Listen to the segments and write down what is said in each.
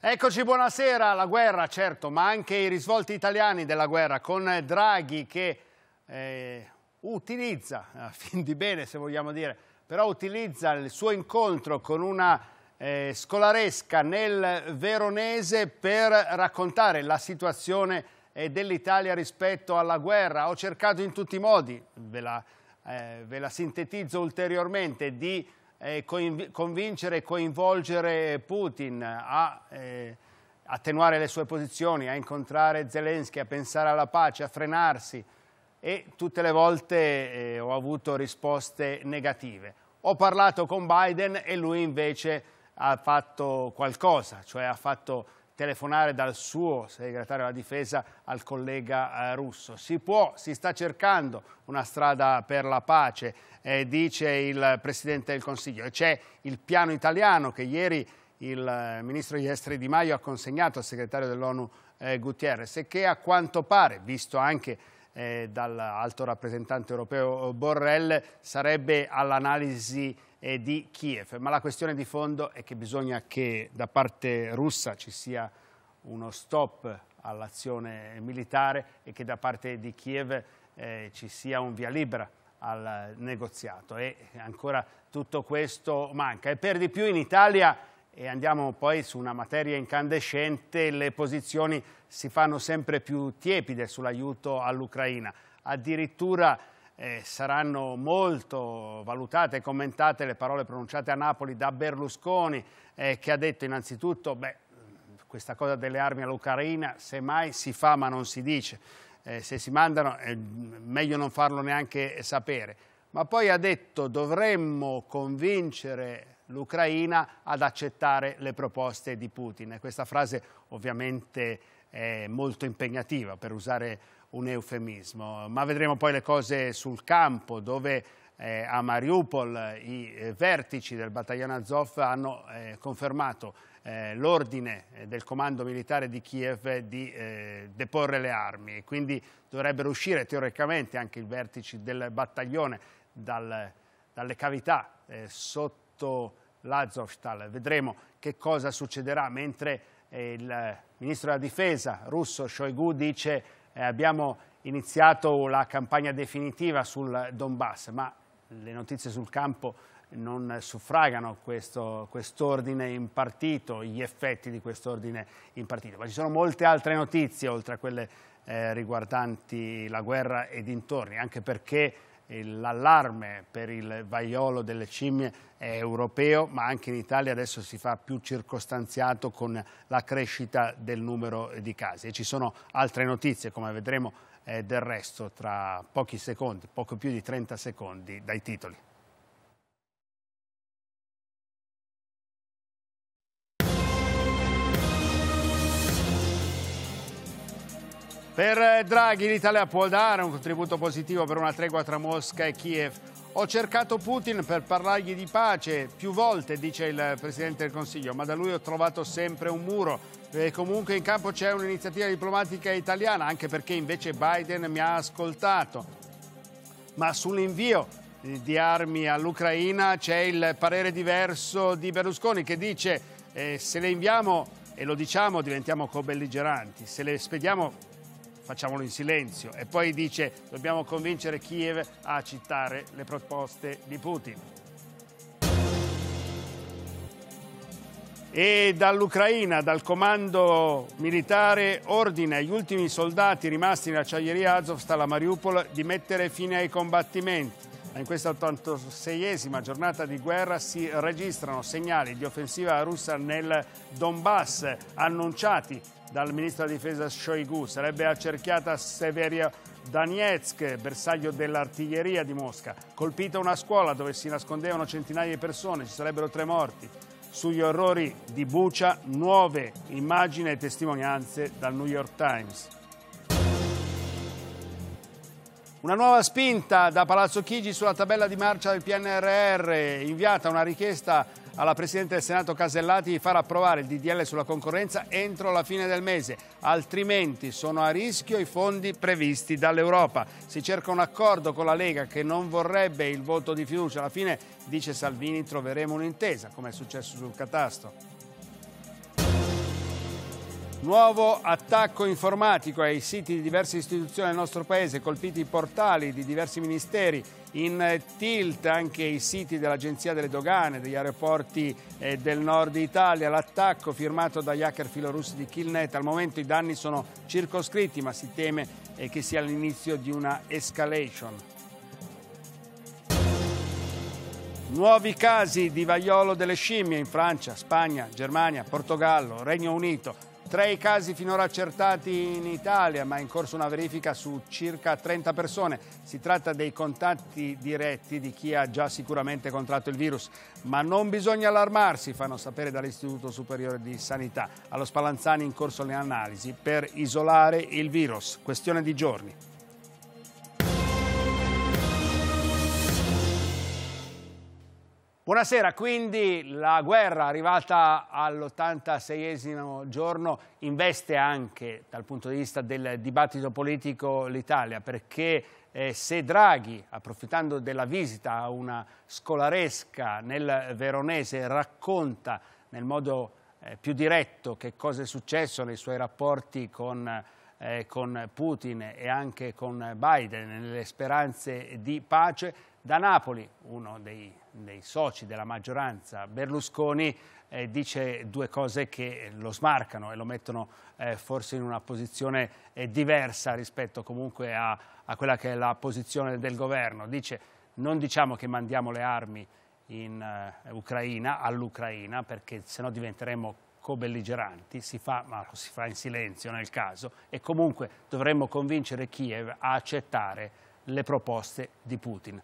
Eccoci, buonasera. La guerra, certo, ma anche i risvolti italiani della guerra con Draghi che eh, utilizza, eh, a fin di bene se vogliamo dire, però utilizza il suo incontro con una eh, scolaresca nel veronese per raccontare la situazione eh, dell'Italia rispetto alla guerra. Ho cercato in tutti i modi, ve la, eh, ve la sintetizzo ulteriormente, di eh, convincere e coinvolgere Putin a eh, attenuare le sue posizioni, a incontrare Zelensky, a pensare alla pace, a frenarsi e tutte le volte eh, ho avuto risposte negative. Ho parlato con Biden e lui invece ha fatto qualcosa, cioè ha fatto telefonare dal suo segretario della difesa al collega eh, russo. Si può, si sta cercando una strada per la pace, eh, dice il Presidente del Consiglio. C'è il piano italiano che ieri il eh, Ministro degli Esteri Di Maio ha consegnato al Segretario dell'ONU eh, Gutierrez e che a quanto pare, visto anche eh, dall'alto rappresentante europeo Borrell, sarebbe all'analisi e di Kiev. Ma la questione di fondo è che bisogna che da parte russa ci sia uno stop all'azione militare e che da parte di Kiev eh, ci sia un via libera al negoziato e ancora tutto questo manca e per di più in Italia e andiamo poi su una materia incandescente le posizioni si fanno sempre più tiepide sull'aiuto all'Ucraina addirittura eh, saranno molto valutate e commentate le parole pronunciate a Napoli da Berlusconi eh, che ha detto innanzitutto beh, questa cosa delle armi all'Ucraina semmai si fa ma non si dice, eh, se si mandano è meglio non farlo neanche sapere, ma poi ha detto dovremmo convincere l'Ucraina ad accettare le proposte di Putin. Questa frase ovviamente è molto impegnativa per usare un eufemismo, ma vedremo poi le cose sul campo dove eh, a Mariupol i eh, vertici del battaglione Azov hanno eh, confermato eh, l'ordine eh, del comando militare di Kiev di deporre le armi e quindi dovrebbero uscire teoricamente anche i vertici del battaglione dal, dalle cavità sotto l'Azovstal. Vedremo che cosa succederà mentre il ministro della difesa russo Shoigu dice eh, abbiamo iniziato la campagna definitiva sul Donbass, ma le notizie sul campo non suffragano quest'ordine quest impartito, gli effetti di quest'ordine impartito. Ma ci sono molte altre notizie oltre a quelle eh, riguardanti la guerra e dintorni, anche perché l'allarme per il vaiolo delle scimmie è europeo, ma anche in Italia adesso si fa più circostanziato con la crescita del numero di casi. E ci sono altre notizie, come vedremo eh, del resto, tra pochi secondi, poco più di 30 secondi, dai titoli. Per eh, Draghi l'Italia può dare un contributo positivo per una tregua tra Mosca e Kiev. Ho cercato Putin per parlargli di pace più volte, dice il Presidente del Consiglio, ma da lui ho trovato sempre un muro. E comunque in campo c'è un'iniziativa diplomatica italiana, anche perché invece Biden mi ha ascoltato. Ma sull'invio di armi all'Ucraina c'è il parere diverso di Berlusconi che dice eh, se le inviamo e lo diciamo diventiamo cobelligeranti, se le spediamo facciamolo in silenzio. E poi dice dobbiamo convincere Kiev a accettare le proposte di Putin. E dall'Ucraina, dal comando militare, ordina agli ultimi soldati rimasti in acciaieria Azovstal a Mariupol di mettere fine ai combattimenti. In questa 86esima giornata di guerra si registrano segnali di offensiva russa nel Donbass annunciati dal ministro della difesa Shoigu. Sarebbe accerchiata Severia Danetsk, bersaglio dell'artiglieria di Mosca. Colpita una scuola dove si nascondevano centinaia di persone, ci sarebbero tre morti. Sugli orrori di Bucia, nuove immagini e testimonianze dal New York Times. Una nuova spinta da Palazzo Chigi sulla tabella di marcia del PNRR, inviata una richiesta alla Presidente del Senato Casellati di far approvare il DDL sulla concorrenza entro la fine del mese, altrimenti sono a rischio i fondi previsti dall'Europa. Si cerca un accordo con la Lega che non vorrebbe il voto di fiducia. Alla fine, dice Salvini, troveremo un'intesa, come è successo sul catasto. Nuovo attacco informatico ai siti di diverse istituzioni del nostro Paese, colpiti i portali di diversi ministeri, in tilt anche i siti dell'Agenzia delle Dogane, degli aeroporti eh, del nord Italia, l'attacco firmato dagli hacker filorussi di Killnet. Al momento i danni sono circoscritti, ma si teme eh, che sia l'inizio di una escalation. Nuovi casi di vaiolo delle scimmie in Francia, Spagna, Germania, Portogallo, Regno Unito. Tra i casi finora accertati in Italia, ma è in corso una verifica su circa 30 persone. Si tratta dei contatti diretti di chi ha già sicuramente contratto il virus. Ma non bisogna allarmarsi, fanno sapere dall'Istituto Superiore di Sanità. Allo Spallanzani in corso le analisi per isolare il virus. Questione di giorni. Buonasera, quindi la guerra arrivata all'86esimo giorno investe anche dal punto di vista del dibattito politico l'Italia perché eh, se Draghi, approfittando della visita a una scolaresca nel Veronese, racconta nel modo eh, più diretto che cosa è successo nei suoi rapporti con eh, eh, con Putin e anche con Biden nelle speranze di pace. Da Napoli, uno dei, dei soci della maggioranza, Berlusconi, eh, dice due cose che lo smarcano e lo mettono eh, forse in una posizione eh, diversa rispetto comunque a, a quella che è la posizione del governo. Dice non diciamo che mandiamo le armi in uh, Ucraina, all'Ucraina, perché sennò diventeremo co-belligeranti, si, fa, ma si fa, in silenzio nel caso, e comunque dovremmo convincere Kiev a accettare le proposte di Putin,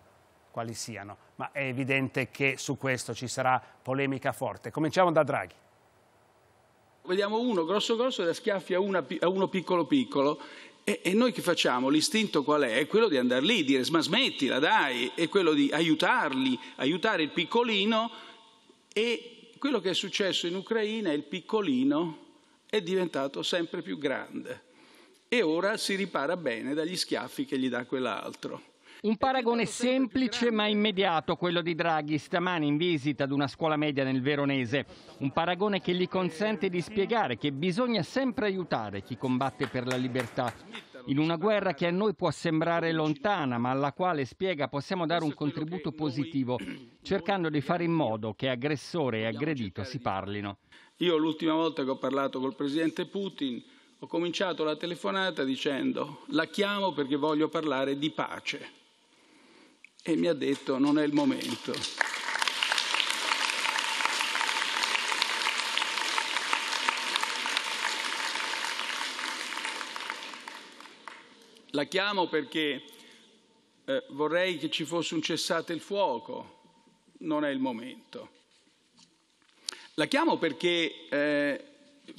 quali siano. Ma è evidente che su questo ci sarà polemica forte. Cominciamo da Draghi. Vediamo uno grosso grosso e la schiaffi a, una, a uno piccolo piccolo e, noi che facciamo? L'istinto qual è? È quello di andare lì, dire ma smettila dai, è quello di aiutarli, aiutare il piccolino e quello che è successo in Ucraina il piccolino è diventato sempre più grande e ora si ripara bene dagli schiaffi che gli dà quell'altro. Un paragone semplice ma immediato quello di Draghi stamani in visita ad una scuola media nel Veronese. Un paragone che gli consente di spiegare che bisogna sempre aiutare chi combatte per la libertà in una guerra che a noi può sembrare lontana, ma alla quale, spiega, possiamo dare un contributo positivo, cercando di fare in modo che aggressore e aggredito si parlino. Io l'ultima volta che ho parlato col presidente Putin ho cominciato la telefonata dicendo la chiamo perché voglio parlare di pace e mi ha detto non è il momento. La chiamo perché eh, vorrei che ci fosse un cessate il fuoco, non è il momento. La chiamo perché eh,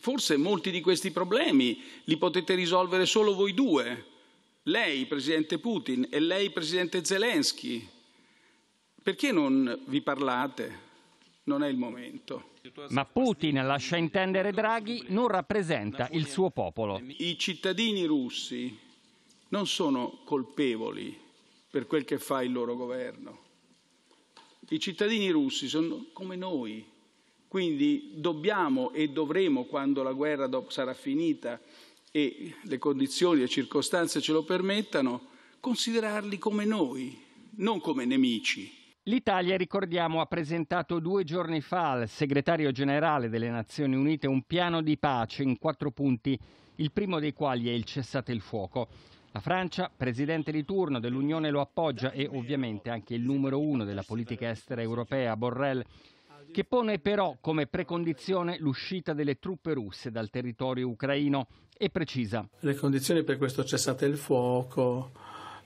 forse molti di questi problemi li potete risolvere solo voi due, lei, Presidente Putin, e lei, Presidente Zelensky. Perché non vi parlate? Non è il momento. Ma Putin, lascia intendere Draghi, non rappresenta il suo popolo. I cittadini russi non sono colpevoli per quel che fa il loro governo. I cittadini russi sono come noi, quindi dobbiamo e dovremo, quando la guerra sarà finita e le condizioni e circostanze ce lo permettano, considerarli come noi, non come nemici. L'Italia, ricordiamo, ha presentato due giorni fa al segretario generale delle Nazioni Unite un piano di pace in quattro punti, il primo dei quali è il cessate il fuoco. La Francia, presidente di turno dell'Unione, lo appoggia e ovviamente anche il numero uno della politica estera europea, Borrell, che pone però come precondizione l'uscita delle truppe russe dal territorio ucraino e precisa. Le condizioni per questo cessate il fuoco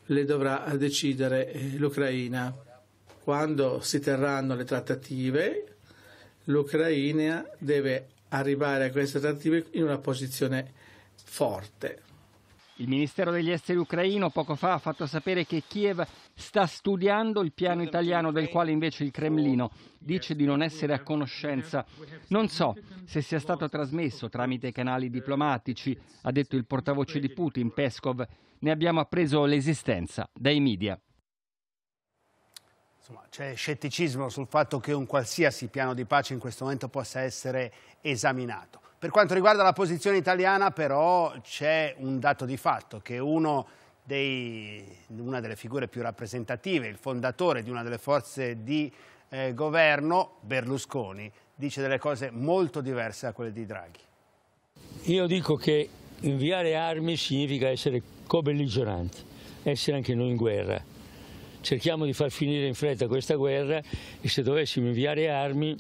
le dovrà decidere eh, l'Ucraina. Quando si terranno le trattative, l'Ucraina deve arrivare a queste trattative in una posizione forte. Il Ministero degli Esteri ucraino poco fa ha fatto sapere che Kiev sta studiando il piano italiano del quale invece il Cremlino dice di non essere a conoscenza. Non so se sia stato trasmesso tramite canali diplomatici, ha detto il portavoce di Putin, Peskov. Ne abbiamo appreso l'esistenza dai media. C'è scetticismo sul fatto che un qualsiasi piano di pace in questo momento possa essere esaminato. Per quanto riguarda la posizione italiana però c'è un dato di fatto che dei, una delle figure più rappresentative, il fondatore di una delle forze di eh, governo, Berlusconi, dice delle cose molto diverse da quelle di Draghi. Io dico che inviare armi significa essere co-belligeranti, essere anche noi in guerra. Cerchiamo di far finire in fretta questa guerra e se dovessimo inviare armi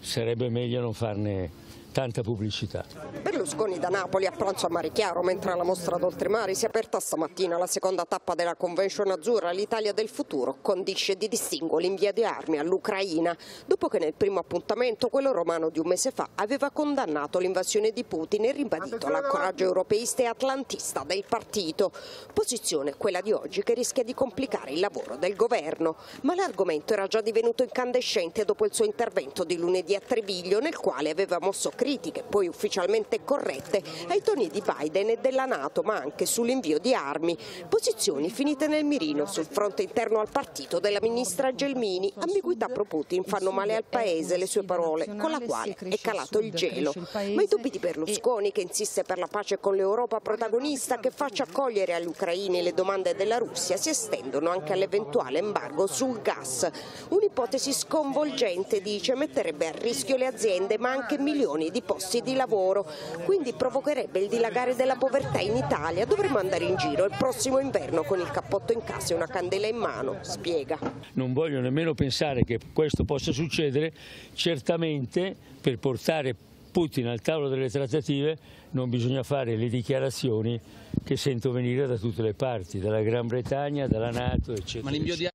sarebbe meglio non farne tanta pubblicità. Berlusconi da Napoli a pranzo a Mare Chiaro, mentre alla mostra d'oltremare si è aperta stamattina la seconda tappa della Convention Azzurra, l'Italia del futuro, condisce di distinguo l'invia di armi all'Ucraina, dopo che nel primo appuntamento, quello romano di un mese fa, aveva condannato l'invasione di Putin e ribadito l'ancoraggio europeista e atlantista del partito. Posizione quella di oggi che rischia di complicare il lavoro del governo, ma l'argomento era già divenuto incandescente dopo il suo intervento di lunedì a Treviglio, nel quale aveva mosso critiche poi ufficialmente corrette ai toni di Biden e della Nato ma anche sull'invio di armi, posizioni finite nel mirino sul fronte interno al partito della ministra Gelmini, ambiguità pro Putin fanno male al paese, le sue parole con la quale è calato il gelo, ma i dubbi di Berlusconi che insiste per la pace con l'Europa protagonista che faccia accogliere agli ucraini le domande della Russia si estendono anche all'eventuale embargo sul gas, un'ipotesi sconvolgente dice metterebbe a rischio le aziende ma anche milioni di posti di lavoro, quindi provocherebbe il dilagare della povertà in Italia. Dovremmo andare in giro il prossimo inverno con il cappotto in casa e una candela in mano, spiega. Non voglio nemmeno pensare che questo possa succedere, certamente per portare Putin al tavolo delle trattative non bisogna fare le dichiarazioni che sento venire da tutte le parti, dalla Gran Bretagna, dalla Nato, eccetera. eccetera.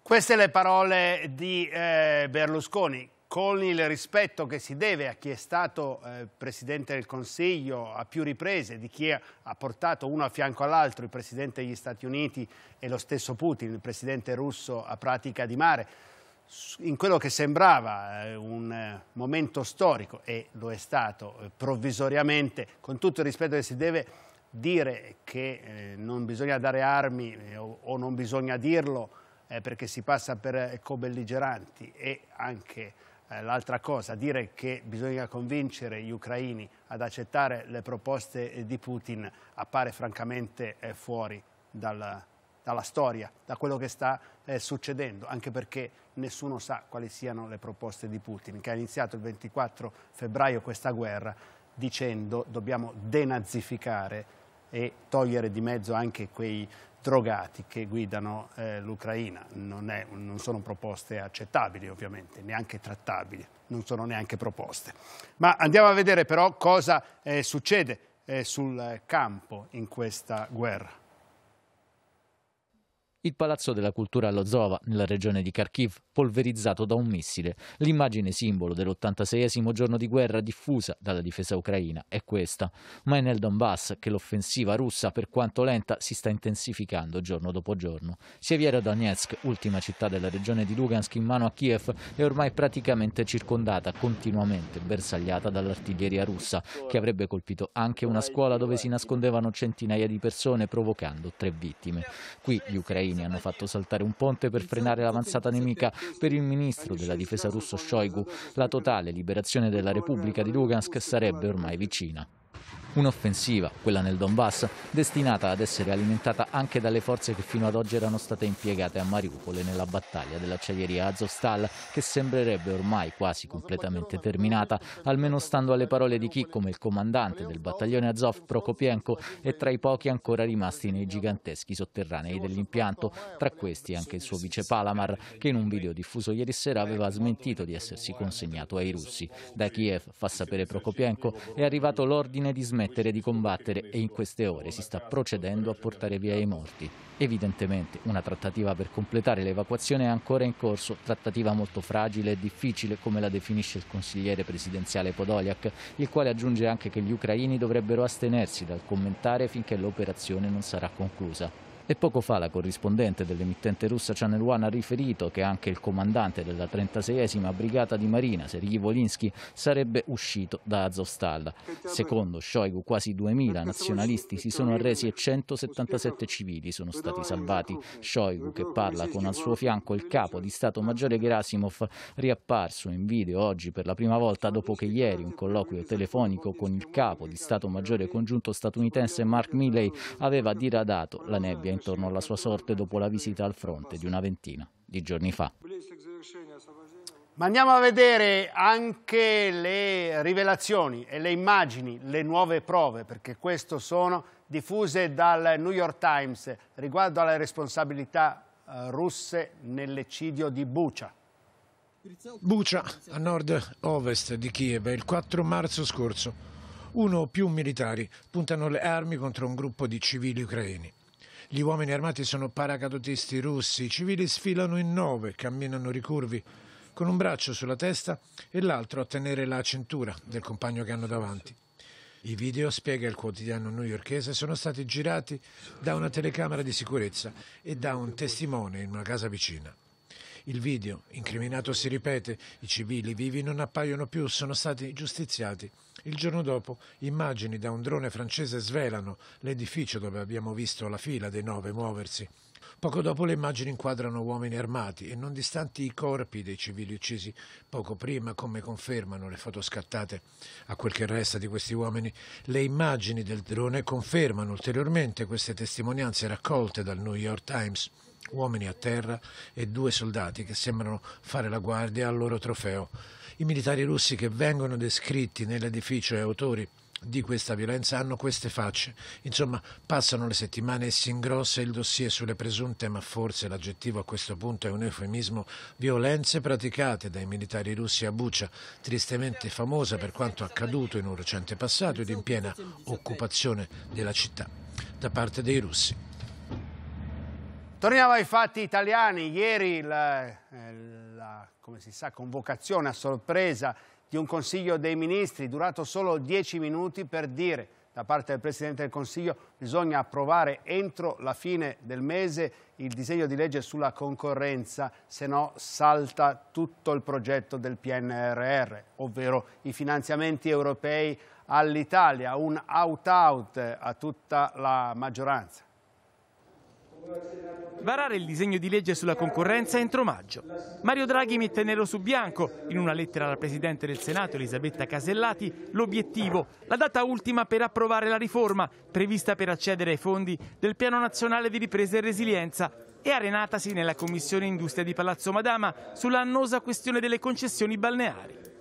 Queste le parole di eh, Berlusconi con il rispetto che si deve a chi è stato eh, Presidente del Consiglio a più riprese, di chi ha portato uno a fianco all'altro il Presidente degli Stati Uniti e lo stesso Putin, il Presidente russo a pratica di mare, in quello che sembrava eh, un eh, momento storico, e lo è stato eh, provvisoriamente, con tutto il rispetto che si deve dire che eh, non bisogna dare armi eh, o, o, non bisogna dirlo perché si passa per belligeranti e anche eh, l'altra cosa, dire che bisogna convincere gli ucraini ad accettare le proposte eh, di Putin appare francamente eh, fuori dal, dalla storia, da quello che sta succedendo, anche perché nessuno sa quali siano le proposte di Putin, che ha iniziato il 24 febbraio questa guerra dicendo dobbiamo denazificare e togliere di mezzo anche quei drogati che guidano eh, l'Ucraina. Non, non, sono proposte accettabili ovviamente, neanche trattabili, non sono neanche proposte. Ma andiamo a vedere però cosa eh, succede eh, sul campo in questa guerra il Palazzo della Cultura allo nella regione di Kharkiv, polverizzato da un missile. L'immagine simbolo dell'86 giorno di guerra diffusa dalla difesa ucraina è questa, ma è nel Donbass che l'offensiva russa, per quanto lenta, si sta intensificando giorno dopo giorno. Sieviera Donetsk, ultima città della regione di Lugansk in mano a Kiev, è ormai praticamente circondata, continuamente bersagliata dall'artiglieria russa, che avrebbe colpito anche una scuola dove si nascondevano centinaia di persone, provocando tre vittime. Qui gli ucraini Ucraini hanno fatto saltare un ponte per frenare l'avanzata nemica per il ministro della difesa russo Shoigu. La totale liberazione della Repubblica di Lugansk sarebbe ormai vicina. Un'offensiva, quella nel Donbass, destinata ad essere alimentata anche dalle forze che fino ad oggi erano state impiegate a Mariupol nella battaglia dell'acciaieria Azovstal, che sembrerebbe ormai quasi completamente terminata, almeno stando alle parole di chi, come il comandante del battaglione Azov Prokopienko, è tra i pochi ancora rimasti nei giganteschi sotterranei dell'impianto, tra questi anche il suo vice Palamar, che in un video diffuso ieri sera aveva smentito di essersi consegnato ai russi. Da Kiev, fa sapere Prokopienko, è arrivato l'ordine di smettere permettere di combattere e in queste ore si sta procedendo a portare via i morti. Evidentemente una trattativa per completare l'evacuazione è ancora in corso, trattativa molto fragile e difficile come la definisce il consigliere presidenziale Podoliak, il quale aggiunge anche che gli ucraini dovrebbero astenersi dal commentare finché l'operazione non sarà conclusa. E poco fa la corrispondente dell'emittente russa Channel One ha riferito che anche il comandante della 36esima brigata di marina, Sergei Volinsky, sarebbe uscito da Azovstal. Secondo Shoigu quasi 2000 nazionalisti si sono arresi e 177 civili sono stati salvati. Shoigu, che parla con al suo fianco il capo di Stato Maggiore Gerasimov, riapparso in video oggi per la prima volta dopo che ieri un colloquio telefonico con il capo di Stato Maggiore congiunto statunitense Mark Milley aveva diradato la nebbia intorno alla sua sorte dopo la visita al fronte di una ventina di giorni fa. Ma andiamo a vedere anche le rivelazioni e le immagini, le nuove prove, perché queste sono diffuse dal New York Times riguardo alle responsabilità eh, russe nell'eccidio di Bucia. Bucia, a nord-ovest di Kiev, il 4 marzo scorso. Uno o più militari puntano le armi contro un gruppo di civili ucraini. Gli uomini armati sono paracadutisti russi, i civili sfilano in nove, camminano ricurvi, con un braccio sulla testa e l'altro a tenere la cintura del compagno che hanno davanti. I video, spiega il quotidiano newyorkese, sono stati girati da una telecamera di sicurezza e da un testimone in una casa vicina. Il video, incriminato si ripete, i civili vivi non appaiono più, sono stati giustiziati. Il giorno dopo immagini da un drone francese svelano l'edificio dove abbiamo visto la fila dei nove muoversi. Poco dopo le immagini inquadrano uomini armati e non distanti i corpi dei civili uccisi poco prima, come confermano le foto scattate a quel che resta di questi uomini. Le immagini del drone confermano ulteriormente queste testimonianze raccolte dal New York Times uomini a terra e due soldati che sembrano fare la guardia al loro trofeo. I militari russi che vengono descritti nell'edificio e autori di questa violenza hanno queste facce. Insomma, passano le settimane e si ingrossa il dossier sulle presunte, ma forse l'aggettivo a questo punto è un eufemismo, violenze praticate dai militari russi a Bucia, tristemente famosa per quanto accaduto in un recente passato ed in piena occupazione della città da parte dei russi. Torniamo ai fatti italiani. Ieri la, eh, la come si sa, convocazione a sorpresa di un Consiglio dei Ministri durato solo dieci minuti per dire da parte del Presidente del Consiglio bisogna approvare entro la fine del mese il disegno di legge sulla concorrenza, se no salta tutto il progetto del PNRR, ovvero i finanziamenti europei all'Italia, un out-out a tutta la maggioranza. Varare il disegno di legge sulla concorrenza entro maggio. Mario Draghi mette nero su bianco, in una lettera alla Presidente del Senato Elisabetta Casellati, l'obiettivo, la data ultima per approvare la riforma, prevista per accedere ai fondi del Piano Nazionale di Ripresa e Resilienza, e arenatasi nella Commissione Industria di Palazzo Madama sulla annosa questione delle concessioni balneari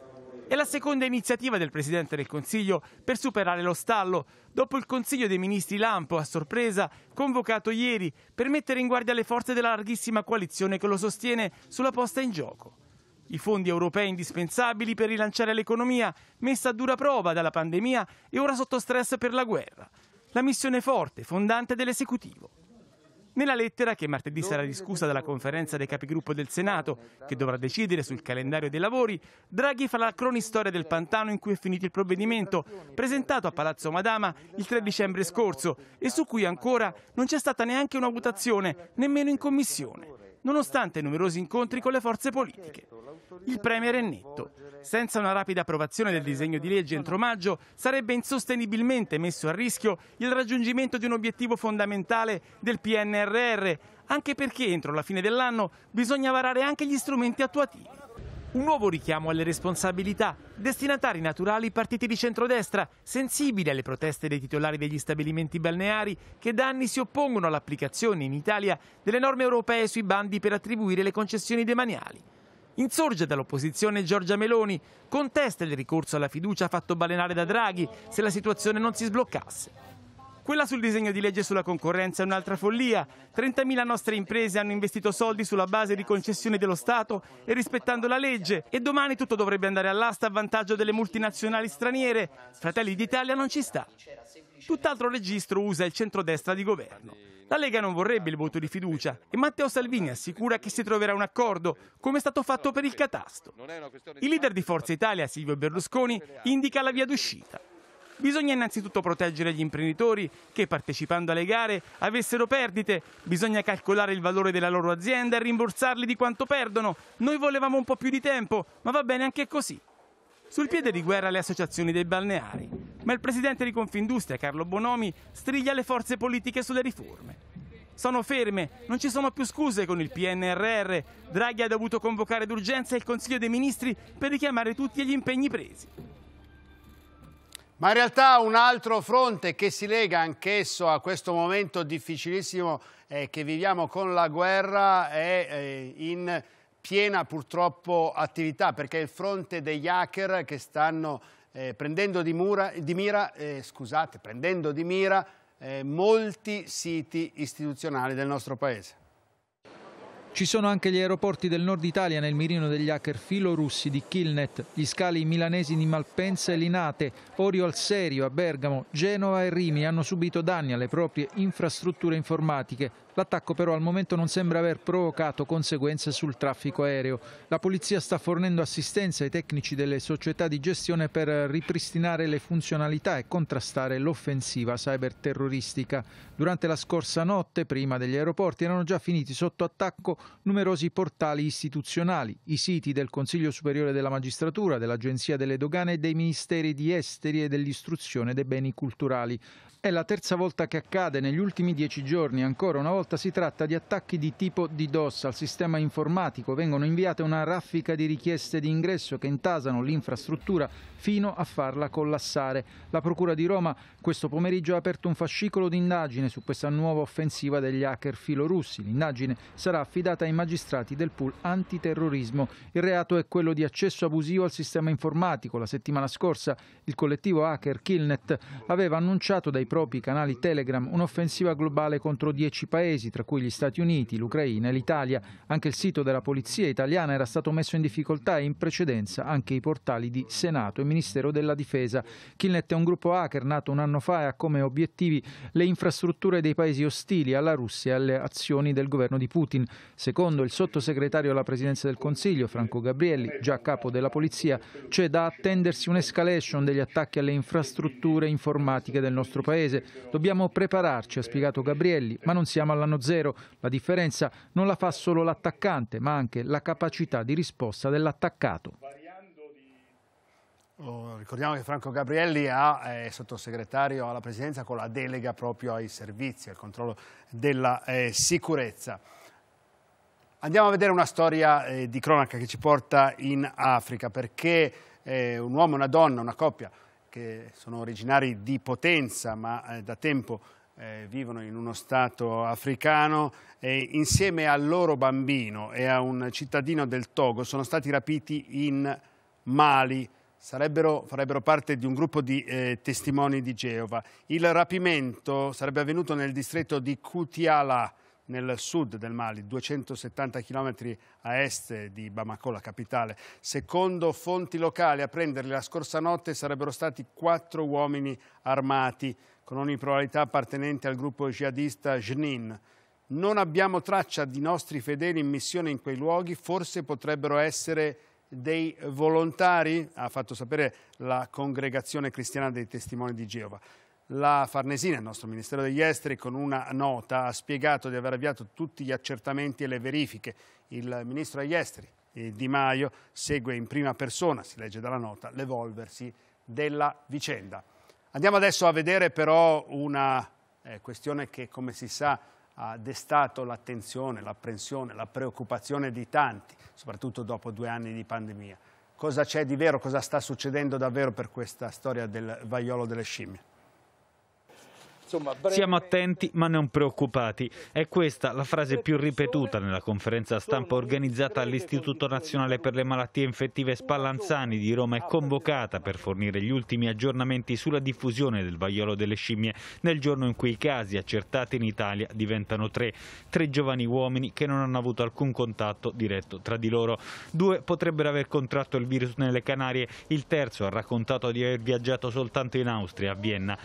è la seconda iniziativa del Presidente del Consiglio per superare lo stallo, dopo il Consiglio dei Ministri Lampo, a sorpresa, convocato ieri per mettere in guardia le forze della larghissima coalizione che lo sostiene sulla posta in gioco. I fondi europei indispensabili per rilanciare l'economia, messa a dura prova dalla pandemia e ora sotto stress per la guerra. La missione forte, fondante dell'esecutivo. Nella lettera, che martedì sarà discussa dalla conferenza dei capigruppo del Senato, che dovrà decidere sul calendario dei lavori, Draghi farà la cronistoria del pantano in cui è finito il provvedimento, presentato a Palazzo Madama il 3 dicembre scorso e su cui ancora non c'è stata neanche una votazione, nemmeno in commissione nonostante numerosi incontri con le forze politiche. Il Premier è netto. Senza una rapida approvazione del disegno di legge entro maggio sarebbe insostenibilmente messo a rischio il raggiungimento di un obiettivo fondamentale del PNRR, anche perché entro la fine dell'anno bisogna varare anche gli strumenti attuativi. Un nuovo richiamo alle responsabilità. Destinatari naturali partiti di centrodestra, sensibili alle proteste dei titolari degli stabilimenti balneari che da anni si oppongono all'applicazione in Italia delle norme europee sui bandi per attribuire le concessioni demaniali. Insorge dall'opposizione Giorgia Meloni, contesta il ricorso alla fiducia fatto balenare da Draghi se la situazione non si sbloccasse. Quella sul disegno di legge sulla concorrenza è un'altra follia. 30.000 nostre imprese hanno investito soldi sulla base di concessioni dello Stato e rispettando la legge e domani tutto dovrebbe andare all'asta a vantaggio delle multinazionali straniere. Fratelli d'Italia non ci sta. Tutt'altro registro usa il centrodestra di governo. La Lega non vorrebbe il voto di fiducia e Matteo Salvini assicura che si troverà un accordo, come è stato fatto per il catasto. Il leader di Forza Italia, Silvio Berlusconi, indica la via d'uscita. Bisogna innanzitutto proteggere gli imprenditori che partecipando alle gare avessero perdite, bisogna calcolare il valore della loro azienda e rimborsarli di quanto perdono. Noi volevamo un po' più di tempo, ma va bene anche così. Sul piede di guerra le associazioni dei balneari, ma il presidente di Confindustria, Carlo Bonomi, striglia le forze politiche sulle riforme. Sono ferme, non ci sono più scuse con il PNRR. Draghi ha dovuto convocare d'urgenza il Consiglio dei Ministri per richiamare tutti gli impegni presi. Ma in realtà un altro fronte che si lega anch'esso a questo momento difficilissimo eh, che viviamo con la guerra è eh, in piena purtroppo attività perché è il fronte degli hacker che stanno eh, prendendo di, mura, di mira, eh, scusate, prendendo di mira eh, molti siti istituzionali del nostro paese. Ci sono anche gli aeroporti del nord Italia nel mirino degli hacker filorussi di Killnet, gli scali milanesi di Malpensa e Linate, Orio al Serio a Bergamo, Genova e Rimini hanno subito danni alle proprie infrastrutture informatiche, L'attacco però al momento non sembra aver provocato conseguenze sul traffico aereo. La polizia sta fornendo assistenza ai tecnici delle società di gestione per ripristinare le funzionalità e contrastare l'offensiva cyberterroristica. Durante la scorsa notte, prima degli aeroporti, erano già finiti sotto attacco numerosi portali istituzionali, i siti del Consiglio Superiore della Magistratura, dell'Agenzia delle Dogane e dei Ministeri di Esteri e dell'Istruzione dei Beni Culturali. È la terza volta che accade negli ultimi dieci giorni, ancora una volta volta si tratta di attacchi di tipo DDoS al sistema informatico. Vengono inviate una raffica di richieste di ingresso che intasano l'infrastruttura fino a farla collassare. La Procura di Roma questo pomeriggio ha aperto un fascicolo di indagine su questa nuova offensiva degli hacker filorussi. L'indagine sarà affidata ai magistrati del pool antiterrorismo. Il reato è quello di accesso abusivo al sistema informatico. La settimana scorsa il collettivo hacker Killnet aveva annunciato dai propri canali Telegram un'offensiva globale contro 10 paesi paesi, tra cui gli Stati Uniti, l'Ucraina e l'Italia. Anche il sito della Polizia italiana era stato messo in difficoltà e in precedenza anche i portali di Senato e Ministero della Difesa. Killnet è un gruppo hacker nato un anno fa e ha come obiettivi le infrastrutture dei paesi ostili alla Russia e alle azioni del governo di Putin. Secondo il sottosegretario alla Presidenza del Consiglio, Franco Gabrielli, già capo della Polizia, c'è da attendersi un'escalation degli attacchi alle infrastrutture informatiche del nostro Paese. Dobbiamo prepararci, ha spiegato Gabrielli, ma non siamo alla all'anno zero. La differenza non la fa solo l'attaccante, ma anche la capacità di risposta dell'attaccato. Oh, ricordiamo che Franco Gabrielli è eh, sottosegretario alla presidenza con la delega proprio ai servizi, al controllo della eh, sicurezza. Andiamo a vedere una storia eh, di cronaca che ci porta in Africa perché eh, un uomo una donna, una coppia che sono originari di Potenza ma eh, da tempo eh, vivono in uno stato africano e insieme al loro bambino e a un cittadino del Togo sono stati rapiti in Mali. Sarebbero, farebbero parte di un gruppo di eh, testimoni di Geova. Il rapimento sarebbe avvenuto nel distretto di Kutiala, nel sud del Mali, 270 km a est di Bamako, la capitale. Secondo fonti locali, a prenderli la scorsa notte sarebbero stati quattro uomini armati, con ogni probabilità appartenenti al gruppo jihadista Jnin. Non abbiamo traccia di nostri fedeli in missione in quei luoghi, forse potrebbero essere dei volontari, ha fatto sapere la congregazione cristiana dei testimoni di Geova. La Farnesina, il nostro Ministero degli Esteri, con una nota ha spiegato di aver avviato tutti gli accertamenti e le verifiche. Il Ministro degli Esteri, eh, Di Maio, segue in prima persona, si legge dalla nota, l'evolversi della vicenda. Andiamo adesso a vedere però una eh, questione che, come si sa, ha destato l'attenzione, l'apprensione, la preoccupazione di tanti, soprattutto dopo due anni di pandemia. Cosa c'è di vero, cosa sta succedendo davvero per questa storia del vaiolo delle scimmie? Siamo attenti ma non preoccupati. È questa la frase più ripetuta nella conferenza stampa organizzata all'Istituto Nazionale per le Malattie Infettive Spallanzani di Roma e convocata per fornire gli ultimi aggiornamenti sulla diffusione del vaiolo delle scimmie nel giorno in cui i casi accertati in Italia diventano tre. Tre giovani uomini che non hanno avuto alcun contatto diretto tra di loro. Due potrebbero aver contratto il virus nelle Canarie, il terzo ha raccontato di aver viaggiato soltanto in Austria, a Vienna.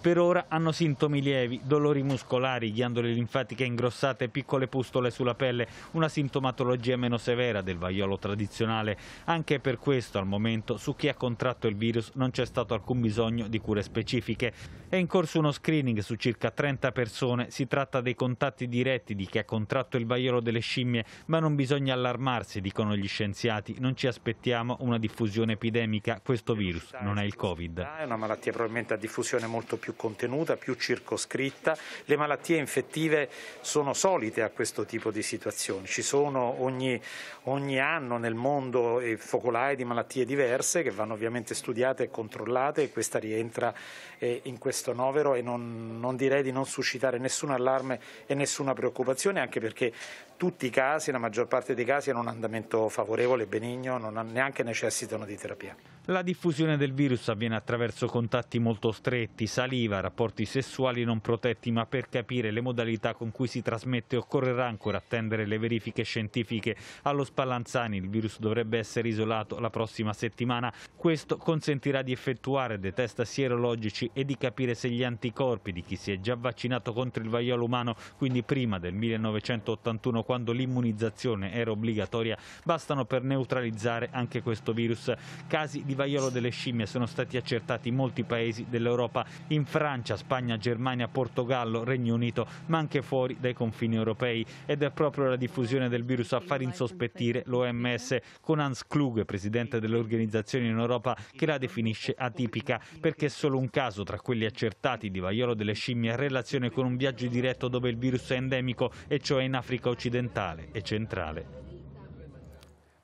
Per ora hanno sintomi lievi, dolori muscolari, ghiandole linfatiche ingrossate piccole pustole sulla pelle, una sintomatologia meno severa del vaiolo tradizionale. Anche per questo al momento su chi ha contratto il virus non c'è stato alcun bisogno di cure specifiche. È in corso uno screening su circa 30 persone, si tratta dei contatti diretti di chi ha contratto il vaiolo delle scimmie, ma non bisogna allarmarsi, dicono gli scienziati, non ci aspettiamo una diffusione epidemica, questo virus non è il Covid. È una malattia probabilmente a diffusione molto più più contenuta, più circoscritta. Le malattie infettive sono solite a questo tipo di situazioni. Ci sono ogni, ogni anno nel mondo eh, focolai di malattie diverse che vanno ovviamente studiate e controllate e questa rientra eh, in questo novero e non, non direi di non suscitare nessun allarme e nessuna preoccupazione anche perché tutti i casi, la maggior parte dei casi, hanno un andamento favorevole, benigno, non neanche necessitano di terapia. La diffusione del virus avviene attraverso contatti molto stretti, saliva, rapporti sessuali non protetti, ma per capire le modalità con cui si trasmette occorrerà ancora attendere le verifiche scientifiche. Allo Spallanzani il virus dovrebbe essere isolato la prossima settimana. Questo consentirà di effettuare dei test sierologici e di capire se gli anticorpi di chi si è già vaccinato contro il vaiolo umano, quindi prima del 1981 quando l'immunizzazione era obbligatoria bastano per neutralizzare anche questo virus. Casi di vaiolo delle scimmie sono stati accertati in molti paesi dell'Europa, in Francia, Spagna, Germania, Portogallo, Regno Unito, ma anche fuori dai confini europei. Ed è proprio la diffusione del virus a far insospettire l'OMS, con Hans Klug, presidente dell'organizzazione in Europa, che la definisce atipica, perché solo un caso tra quelli accertati di vaiolo delle scimmie ha relazione con un viaggio diretto dove il virus è endemico, e cioè in Africa occidentale occidentale e centrale.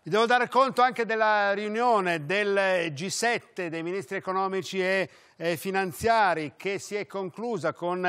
Vi devo dare conto anche della riunione del G7 dei ministri economici e finanziari che si è conclusa con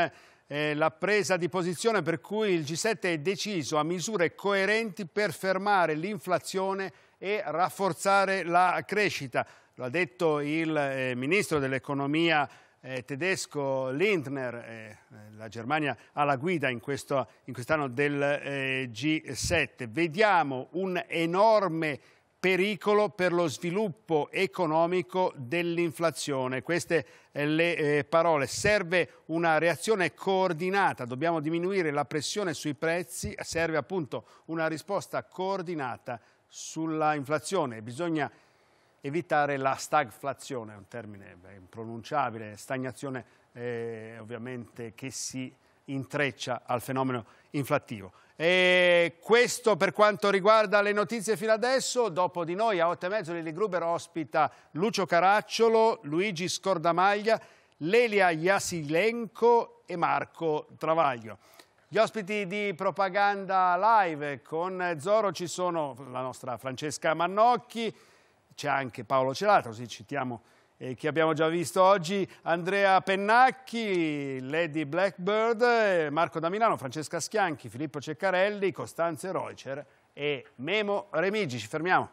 eh, la presa di posizione per cui il G7 è deciso a misure coerenti per fermare l'inflazione e rafforzare la crescita. Lo ha detto il eh, ministro dell'economia eh, tedesco Lindner, eh, la Germania ha la guida in, questo, in quest'anno del eh, G7. Vediamo un enorme pericolo per lo sviluppo economico dell'inflazione. Queste eh, le eh, parole. Serve una reazione coordinata, dobbiamo diminuire la pressione sui prezzi, serve appunto una risposta coordinata sulla inflazione. Bisogna evitare la stagflazione, un termine impronunciabile, stagnazione eh, ovviamente che si intreccia al fenomeno inflattivo. E questo per quanto riguarda le notizie fino adesso, dopo di noi a 8 e mezzo Lili Gruber ospita Lucio Caracciolo, Luigi Scordamaglia, Lelia Iasilenco e Marco Travaglio. Gli ospiti di Propaganda Live con Zoro ci sono la nostra Francesca Mannocchi, c'è anche Paolo Celato, così citiamo eh, chi abbiamo già visto oggi, Andrea Pennacchi, Lady Blackbird, eh, Marco da Milano, Francesca Schianchi, Filippo Ceccarelli, Costanze Reucher e Memo Remigi. Ci fermiamo.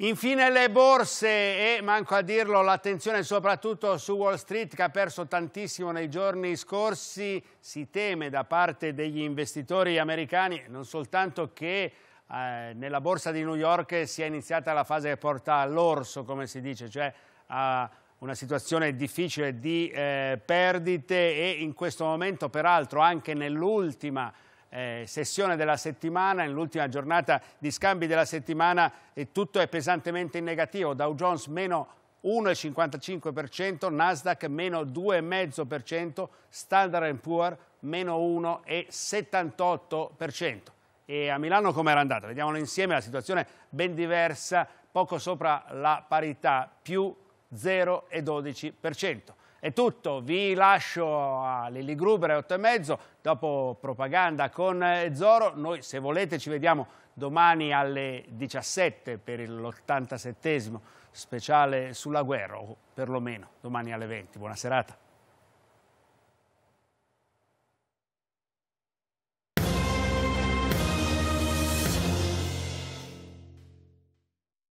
Infine le borse e, manco a dirlo, l'attenzione soprattutto su Wall Street che ha perso tantissimo nei giorni scorsi. Si teme da parte degli investitori americani non soltanto che eh, nella borsa di New York sia iniziata la fase che porta all'orso, come si dice, cioè a una situazione difficile di eh, perdite e in questo momento peraltro anche nell'ultima eh, sessione della settimana, nell'ultima giornata di scambi della settimana e tutto è pesantemente in negativo. Dow Jones meno 1,55%, Nasdaq meno 2,5%, Standard Poor's meno 1,78%. E a Milano com'era andata? Vediamolo insieme, la situazione ben diversa, poco sopra la parità, più 0,12%. È tutto, vi lascio a Lili Gruber alle mezzo, dopo propaganda con eh, Zoro. Noi se volete ci vediamo domani alle 17 per l'87 speciale sulla guerra, o perlomeno domani alle 20. Buona serata.